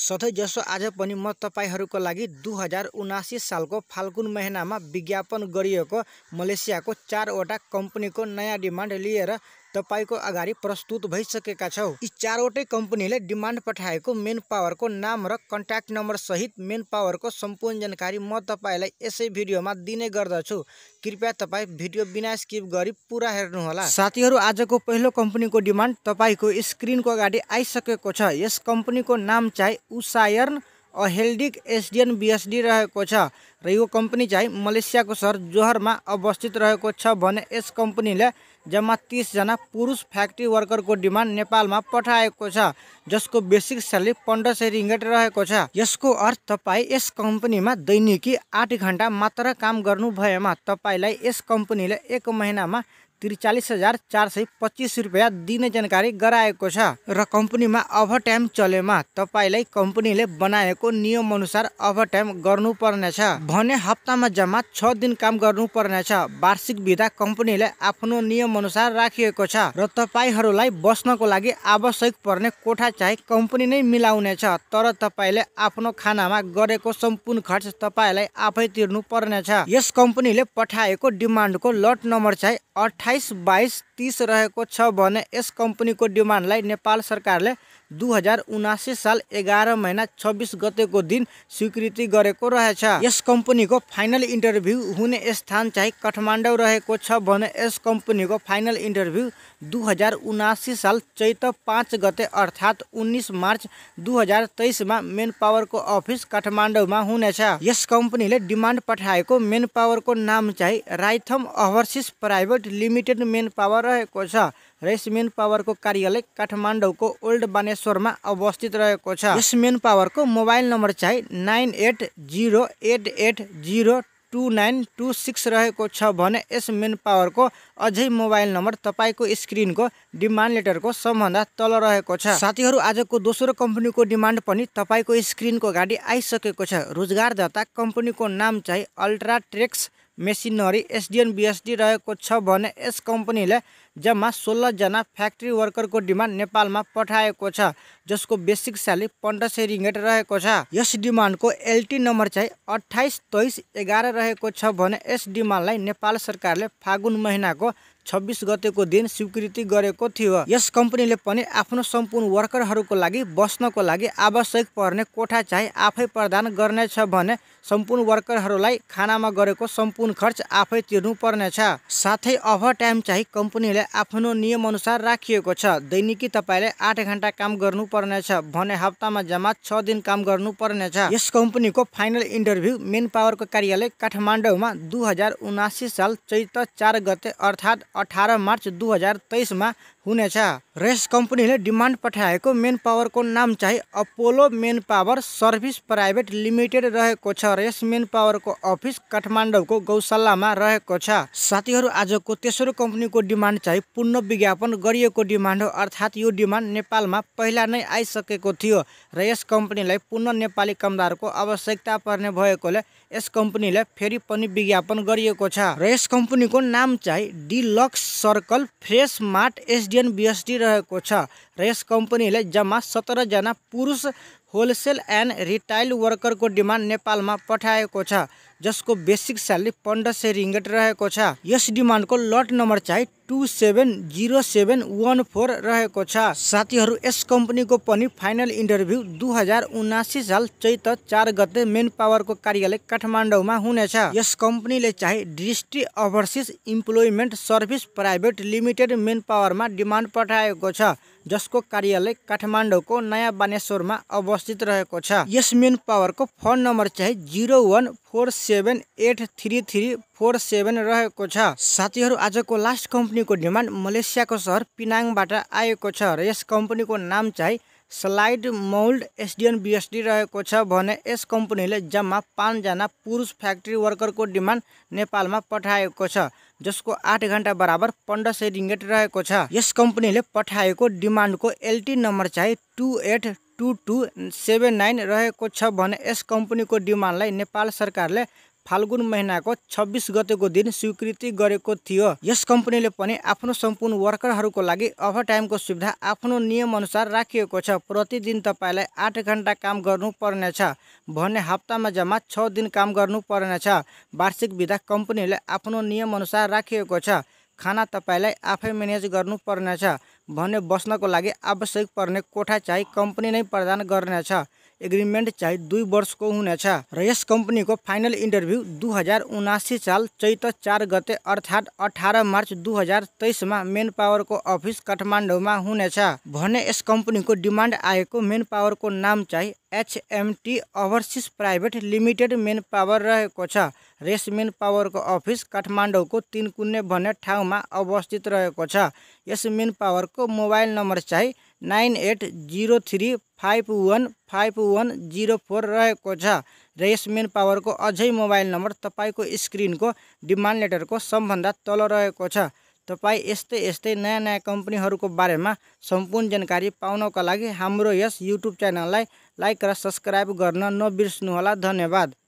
सधैँ जसो आज पनि म तपाईँहरूको लागि दुई हजार उनासी सालको फाल्गुन महिनामा विज्ञापन गरिएको मलेसियाको चारवटा कम्पनीको नयाँ डिमान्ड लिएर तपाईँको अगाडि प्रस्तुत भइसकेका छौँ यी चारवटै कम्पनीले डिमान्ड पठाएको मेन पावरको नाम र कन्ट्याक्ट नम्बर सहित मेन पावरको सम्पूर्ण जानकारी म तपाईँलाई यसै भिडियोमा दिने गर्दछु कृपया तपाईँ भिडियो बिना स्किप गरी पुरा हेर्नुहोला साथीहरू आजको पहिलो कम्पनीको डिमान्ड तपाईँको स्क्रिनको अगाडि आइसकेको छ यस कम्पनीको नाम चाहिँ उसायर्न अहेल्डिक एसडिएन बिएसडी रहेको छ र यो कम्पनी चाहिँ मलेसियाको सहर जोहरमा अवस्थित रहेको छ भने यस कम्पनीले जम्मा तिसजना पुरुष फ्याक्ट्री वर्करको डिमान्ड नेपालमा पठाएको छ जसको बेसिक स्यालेरी पन्ध्र सय रिङ्गेट रहेको छ यसको अर्थ तपाईँ यस कम्पनीमा दैनिकी आठ घन्टा मात्र काम गर्नु भएमा तपाईँलाई यस कम्पनीले एक महिनामा त्रिचालिस हजार चार सय पच्चिस रुपियाँ दिने जानकारी गराएको छ र कम्पनीमा अभर टाइम चलेमा तपाईँलाई कम्पनीले बनाएको नियम अनुसार टाइम गर्नुपर्नेछ भने हप्तामा जम्मा छ दिन काम गर्नुपर्नेछ वार्षिक विधा कम्पनीले आफ्नो नियम अनुसार राखिएको छ र तपाईँहरूलाई बस्नको लागि आवश्यक पर्ने कोठा चाहिँ कम्पनी नै मिलाउनेछ तर तपाईँले आफ्नो खानामा गरेको सम्पूर्ण खर्च तपाईँलाई आफै तिर्नु पर्नेछ यस कम्पनीले पठाएको डिमान्डको लट नम्बर चाहिँ अठार अट्ठाइस बाइस तीस रहे छ कंपनी को डिमांड लाई नेपाल ने दु हजार उनासी साल एघार महिना छब्बिस गतेको दिन स्वीकृति रहे रहेछ यस कम्पनीको फाइनल इंटरव्यू होने स्थान चाहे काठमाडौँ रहेको छ भने यस फाइनल इंटरव्यू दु हजार उनासी साल चैत पांच गते अर्थात उन्नाइस मार्च दु हजार तेईस में मेन पावर को अफिस काठमाडौँमा हुनेछ ने कम्पनीले पठाई को मेन पावर को नाम चाहे rhythm overseas private limited manpower रहेको छ र यस मेन पावरको कार्यालय काठमाडौँको ओल्ड बने भुवनेश्वरमा अवस्थित रहेको छ यस मेन पावरको मोबाइल नम्बर चाहिँ nine eight zero eight eight zero two nine two six रहेको छ भने यस मेन पावरको अझै मोबाइल नम्बर तपाईँको स्क्रिनको डिमान्ड लेटरको सबभन्दा तल रहेको छ साथीहरू आजको दोस्रो कम्पनीको डिमान्ड पनि तपाईँको स्क्रिनको गाडी आइसकेको छ रोजगारदाता कम्पनीको नाम चाहिँ अल्ट्राट्रेक्स मेसिनरी एसडिएन बिएसडी रहेको छ भने यस कम्पनीले जम्मा सोह्रजना फ्याक्ट्री वर्करको डिमान्ड नेपालमा पठाएको छ जसको बेसिक स्यालेरी पन्ध्र सय रिङ्गेट रहेको छ यस डिमान्डको एलटी नम्बर चाहिँ अठाइस तेइस एघार रहेको छ भने यस डिमान्डलाई नेपाल सरकारले फागुन महिनाको छब्बिस गतेको दिन स्वीकृति गरेको थियो यस कम्पनीले पनि आफ्नो सम्पूर्ण वर्करहरूको लागि बस्नको लागि आवश्यक पर्ने कोठा चाहिँ आफै प्रदान गर्नेछ भने सम्पूर्ण वर्करहरूलाई खानामा गरेको सम्पूर्ण खर्च आफै तिर्नु पर्नेछ साथै ओभर टाइम चाहिँ कम्पनीले आफ्नो नियमअनुसार राखिएको छ दैनिकी तपाईँले आठ घन्टा काम गर्नुपर्नेछ भने हप्तामा जम्मा छ दिन काम गर्नुपर्नेछ यस कम्पनीको फाइनल इन्टरभ्यू मेन पावरको कार्यालय काठमाडौँमा दुई साल चैत चार गते अर्थात् अठारह मार्च दू हजार तेईस में हुनेछ रेस कम्पनीले डिमान्ड पठाएको मेन पावरको नाम चाहिँ Apollo manpower service private limited रहेको छ रेस मेन पावरको अफिस काठमाडौँको गौशालामा रहेको छ साथीहरू आजको तेस्रो कम्पनीको डिमान्ड चाहिँ पुनः विज्ञापन गरिएको डिमान्ड हो अर्थात् यो डिमान्ड नेपालमा पहिला नै आइसकेको थियो र यस कम्पनीलाई पुनः नेपाली कामदारको आवश्यकता पर्ने भएकोले यस कम्पनीलाई फेरि पनि विज्ञापन गरिएको छ र यस कम्पनीको नाम चाहिँ deluxe circle fresh mart S D B S D T रहेको छ रेस कम्पनीले जम्मा जना पुरुष होलसेल एन्ड रिटाइल वर्करको डिमान्ड नेपालमा पठाएको छ जसको बेसिक स्यालेरी पन्ध्र सय रिङ्गेट रहेको छ यस डिमान्डको लट नम्बर चाहिँ two seven zero seven one four रहेको छ साथीहरू यस कम्पनीको पनि फाइनल इन्टरभ्यू दुई हजार उनासी साल चैत चार गते मेन पावरको कार्यालय काठमाडौँमा हुनेछ यस कम्पनीले चाहिँ district overseas employment service private limited मेन पावरमा डिमान्ड पठाएको छ जसको कार्यालय काठमाडौँको नयाँ बानेश्वरमा अवस्थित रहेको छ यस मेन पावरको फोन नम्बर चाहिँ zero one four seven eight three three four seven रहेको छ साथीहरू आजको लास्ट कम्पनीको डिमान्ड मलेसियाको सहर पिनाङबाट आएको छ र यस कम्पनीको नाम चाहिँ स्लाइड मोल्ड एसडिएन बिएसडी रहेको छ भने यस कम्पनीले जम्मा पाँचजना पुरुष फ्याक्ट्री वर्करको डिमान्ड नेपालमा पठाएको छ जसको आठ घन्टा बराबर पन्ध्र सय रिङ्गेट रहेको छ यस कम्पनीले पठाएको डिमान्डको एलटी नम्बर चाहिँ two eight two two seven nine रहेको छ भने यस कम्पनीको डिमान्डलाई नेपाल सरकारले फाल्गुन महिनाको छब्बिस गतेको दिन स्वीकृति गरेको थियो यस कम्पनीले पनि आफ्नो सम्पूर्ण वर्करहरूको लागि ओभर टाइमको सुविधा आफ्नो नियम अनुसार राखिएको छ प्रतिदिन तपाईँलाई आठ घन्टा काम गर्नुपर्नेछ भने हप्तामा जम्मा छ दिन काम गर्नुपर्नेछ वार्षिक विधा कम्पनीले आफ्नो नियम अनुसार राखिएको छ खाना तपाईँलाई आफै म्यानेज गर्नुपर्नेछ भने बस्नको लागि आवश्यक पर्ने कोठा चाहिँ कम्पनी नै प्रदान गर्नेछ एग्रीमेंट चाहे दुई वर्ष को होने छा कंपनी को फाइनल इंटरव्यू दु हजार उनासी साल चैत चार गते अर्थात अठारह मार्च दू हजार तेईस में मेन पावर को अफिस काठमांडू में होने छा भने इस कंपनी को डिमांड आएको मेन पावर को नाम चाहे H M T overseas private limited manpower रहेक रेस मेन पावर को अफिस को तिनकुन्ने भन्ने ठाउँमा अवस्थित रहेको छ यस मेन को मोबाइल नंबर चाहिए nine eight zero three five one five one zero four रहेको छ र यस मेन पावरको अझै मोबाइल नम्बर तपाईँको स्क्रिनको डिमान्ड लेटरको सबभन्दा तल रहेको छ तपाईँ यस्तै यस्तै नयाँ नयाँ कम्पनीहरूको बारेमा सम्पूर्ण जानकारी पाउनका लागि हाम्रो यस युट्युब च्यानललाई लाइक र सब्सक्राइब गर्न नबिर्सनुहोला धन्यवाद